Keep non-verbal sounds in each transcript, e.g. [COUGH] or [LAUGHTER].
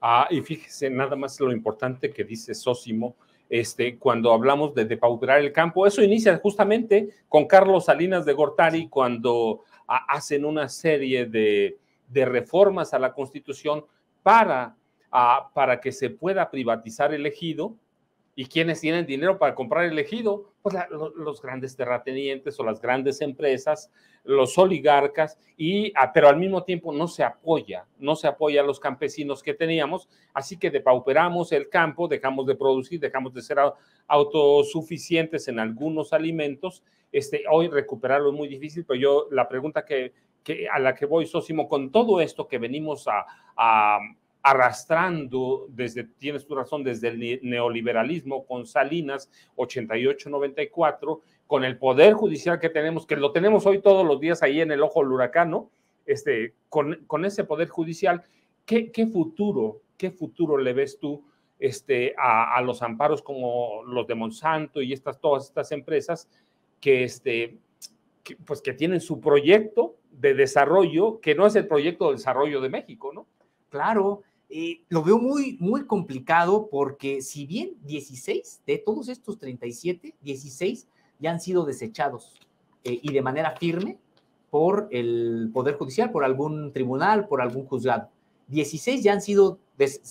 Ah, y fíjese nada más lo importante que dice Sósimo, este, cuando hablamos de depauperar el campo. Eso inicia justamente con Carlos Salinas de Gortari cuando hacen una serie de, reformas a la Constitución para, ah, para que se pueda privatizar el ejido ¿Y quienes tienen dinero para comprar el ejido? Pues los grandes terratenientes o las grandes empresas, los oligarcas, y, ah, pero al mismo tiempo no se apoya, no se apoya a los campesinos que teníamos, así que depauperamos el campo, dejamos de producir, dejamos de ser autosuficientes en algunos alimentos. Este, hoy recuperarlo es muy difícil, pero yo la pregunta que, a la que voy, Sócimo, con todo esto que venimos a arrastrando desde, tienes tu razón, desde el neoliberalismo con Salinas 88-94, con el poder judicial que tenemos, que lo tenemos hoy todos los días ahí en el ojo del huracán, Este, con, ese poder judicial, ¿qué, ¿qué, futuro, qué futuro le ves tú este, a, los amparos como los de Monsanto y estas, todas estas empresas que, este, que, pues que tienen su proyecto de desarrollo, que no es el proyecto de desarrollo de México, ¿no? Claro, eh, lo veo muy, muy complicado porque si bien 16 de todos estos 37, 16 ya han sido desechados eh, y de manera firme por el Poder Judicial, por algún tribunal, por algún juzgado. 16 ya han sido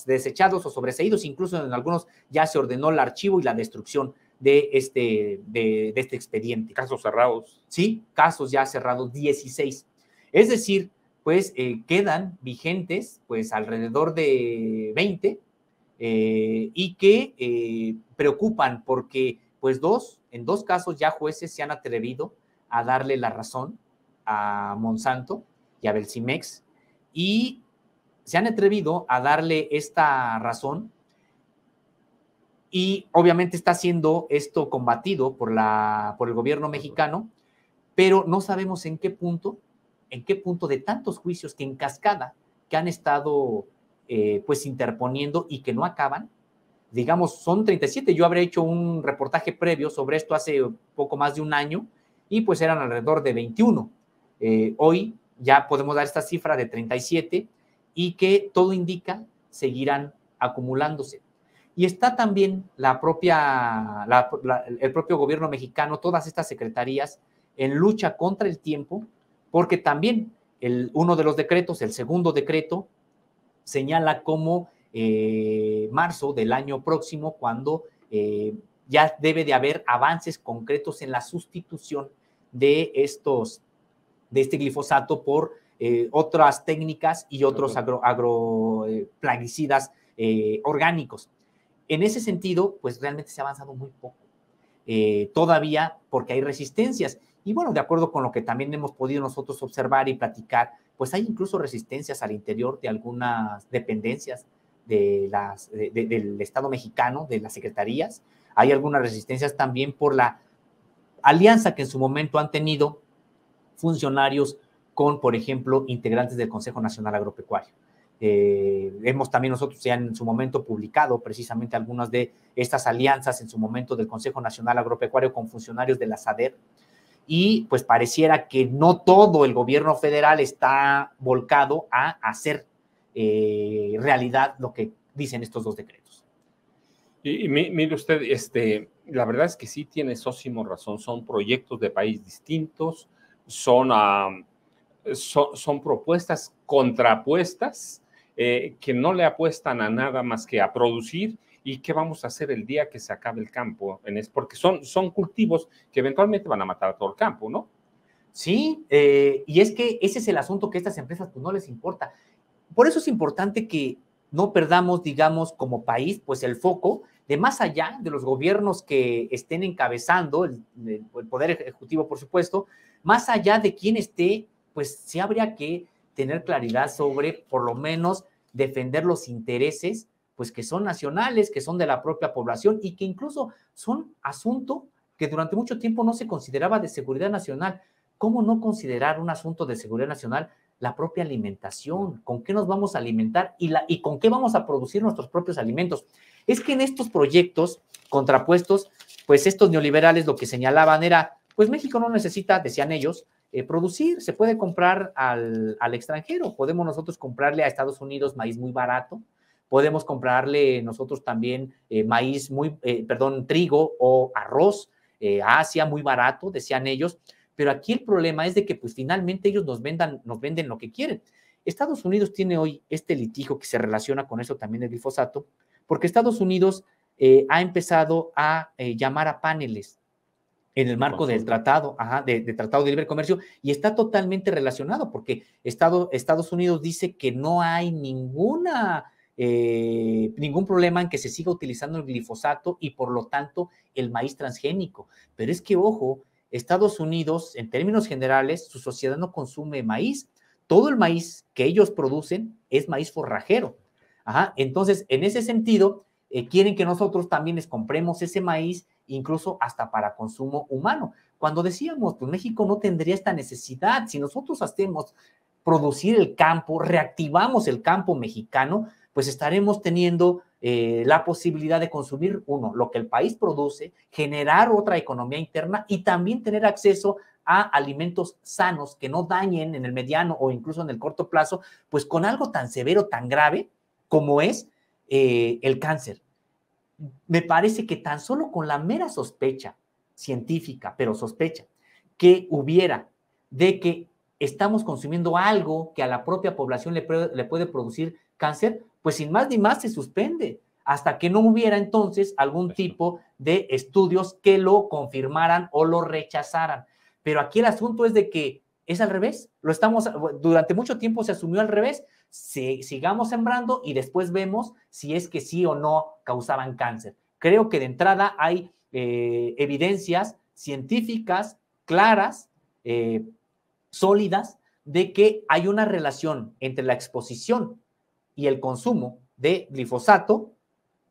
desechados o sobreseídos, incluso en algunos ya se ordenó el archivo y la destrucción de este, de este expediente. Casos cerrados. Sí, casos ya cerrados, 16. Es decir, pues eh, quedan vigentes pues alrededor de 20 eh, y que eh, preocupan porque pues dos, en dos casos ya jueces se han atrevido a darle la razón a Monsanto y a Belsimex y se han atrevido a darle esta razón y obviamente está siendo esto combatido por, la, por el gobierno mexicano, pero no sabemos en qué punto en qué punto de tantos juicios que en cascada que han estado eh, pues interponiendo y que no acaban, digamos, son 37. Yo habré hecho un reportaje previo sobre esto hace poco más de un año y pues eran alrededor de 21. Eh, hoy ya podemos dar esta cifra de 37 y que todo indica seguirán acumulándose. Y está también la propia, el propio gobierno mexicano, todas estas secretarías en lucha contra el tiempo porque también el, uno de los decretos, el segundo decreto, señala como eh, marzo del año próximo, cuando eh, ya debe de haber avances concretos en la sustitución de estos, de este glifosato por eh, otras técnicas y otros agro, agro plaguicidas orgánicos. En ese sentido, pues realmente se ha avanzado muy poco. todavía porque hay resistencias y bueno, de acuerdo con lo que también hemos podido nosotros observar y platicar, pues hay incluso resistencias al interior de algunas dependencias de las, del Estado mexicano, de las secretarías. Hay algunas resistencias también por la alianza que en su momento han tenido funcionarios con, por ejemplo, integrantes del Consejo Nacional Agropecuario. Eh, hemos también nosotros ya en su momento publicado precisamente algunas de estas alianzas en su momento del Consejo Nacional Agropecuario con funcionarios de la SADER, y pues pareciera que no todo el gobierno federal está volcado a hacer eh, realidad lo que dicen estos dos decretos. Y, mire usted, este, la verdad es que sí tiene Sósimo razón, son proyectos de país distintos, son, ah, son, propuestas contrapuestas eh, que no le apuestan a nada más que a producir ¿Y qué vamos a hacer el día que se acabe el campo? Porque son, son cultivos que eventualmente van a matar a todo el campo, ¿no? Sí, eh, y es que ese es el asunto que a estas empresas pues, no les importa. Por eso es importante que no perdamos, digamos, como país, pues el foco de más allá de los gobiernos que estén encabezando, el, el, Poder Ejecutivo, por supuesto, más allá de quién esté, pues sí habría que tener claridad sobre, por lo menos, defender los intereses pues que son nacionales, que son de la propia población y que incluso son asunto que durante mucho tiempo no se consideraba de seguridad nacional. ¿Cómo no considerar un asunto de seguridad nacional la propia alimentación? ¿Con qué nos vamos a alimentar y, la, y con qué vamos a producir nuestros propios alimentos? Es que en estos proyectos contrapuestos, pues estos neoliberales lo que señalaban era, pues México no necesita, decían ellos, eh, producir, se puede comprar al, al, extranjero, podemos nosotros comprarle a Estados Unidos maíz muy barato, podemos comprarle nosotros también eh, maíz, muy, eh, perdón, trigo o arroz eh, a Asia muy barato, decían ellos, pero aquí el problema es de que pues finalmente ellos nos, vendan, nos venden lo que quieren. Estados Unidos tiene hoy este litigio que se relaciona con eso también el glifosato, porque Estados Unidos ha empezado a llamar a paneles en el marco del tratado, de, tratado de libre comercio, y está totalmente relacionado porque Estados Unidos dice que no hay ninguna eh, ningún problema en que se siga utilizando el glifosato y por lo tanto el maíz transgénico. Pero es que, ojo, Estados Unidos, en términos generales, su sociedad no consume maíz. Todo el maíz que ellos producen es maíz forrajero. Ajá. Entonces, en ese sentido, eh, quieren que nosotros también les compremos ese maíz, incluso hasta para consumo humano. Cuando decíamos, pues México no tendría esta necesidad. Si nosotros hacemos producir el campo, reactivamos el campo mexicano, pues estaremos teniendo eh, la posibilidad de consumir, uno, lo que el país produce, generar otra economía interna y también tener acceso a alimentos sanos que no dañen en el mediano o incluso en el corto plazo, pues con algo tan severo, tan grave como es eh, el cáncer. Me parece que tan solo con la mera sospecha científica, pero sospecha, que hubiera de que estamos consumiendo algo que a la propia población le puede producir cáncer, pues sin más ni más se suspende, hasta que no hubiera entonces algún tipo de estudios que lo confirmaran o lo rechazaran. Pero aquí el asunto es de que es al revés, lo estamos, durante mucho tiempo se asumió al revés, sigamos sembrando y después vemos si es que sí o no causaban cáncer. Creo que de entrada hay eh, evidencias científicas claras, eh, sólidas, de que hay una relación entre la exposición y el consumo de glifosato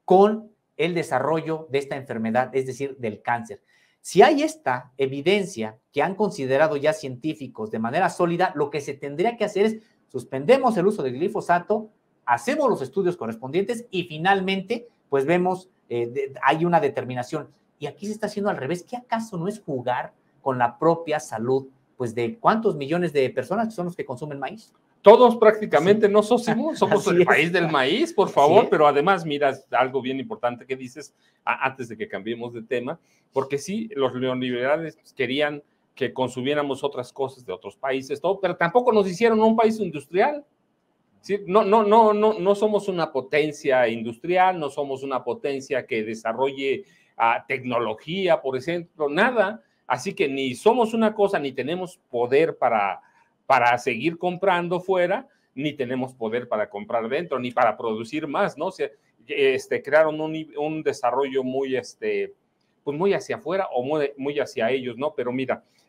con el desarrollo de esta enfermedad, es decir, del cáncer. Si hay esta evidencia que han considerado ya científicos de manera sólida, lo que se tendría que hacer es suspendemos el uso de glifosato, hacemos los estudios correspondientes y finalmente, pues vemos, eh, hay una determinación. Y aquí se está haciendo al revés. ¿Qué acaso no es jugar con la propia salud, pues de cuántos millones de personas son los que consumen maíz? todos prácticamente no [LAUGHS] somos, somos el país del maíz, por favor, pero además, mira, algo bien importante que dices antes de que cambiemos de tema, porque sí, los neoliberales pues, querían que consumiéramos otras cosas de otros países, todo, pero tampoco nos hicieron un país industrial. No, no, no, no, no somos una potencia industrial, no somos una potencia que desarrolle tecnología, por ejemplo, nada. Así que ni somos una cosa ni tenemos poder para para seguir comprando fuera, ni tenemos poder para comprar dentro, ni para producir más, ¿no? Se, este, crearon un, desarrollo muy, este, pues muy hacia afuera o muy hacia ellos, ¿no? Pero mira,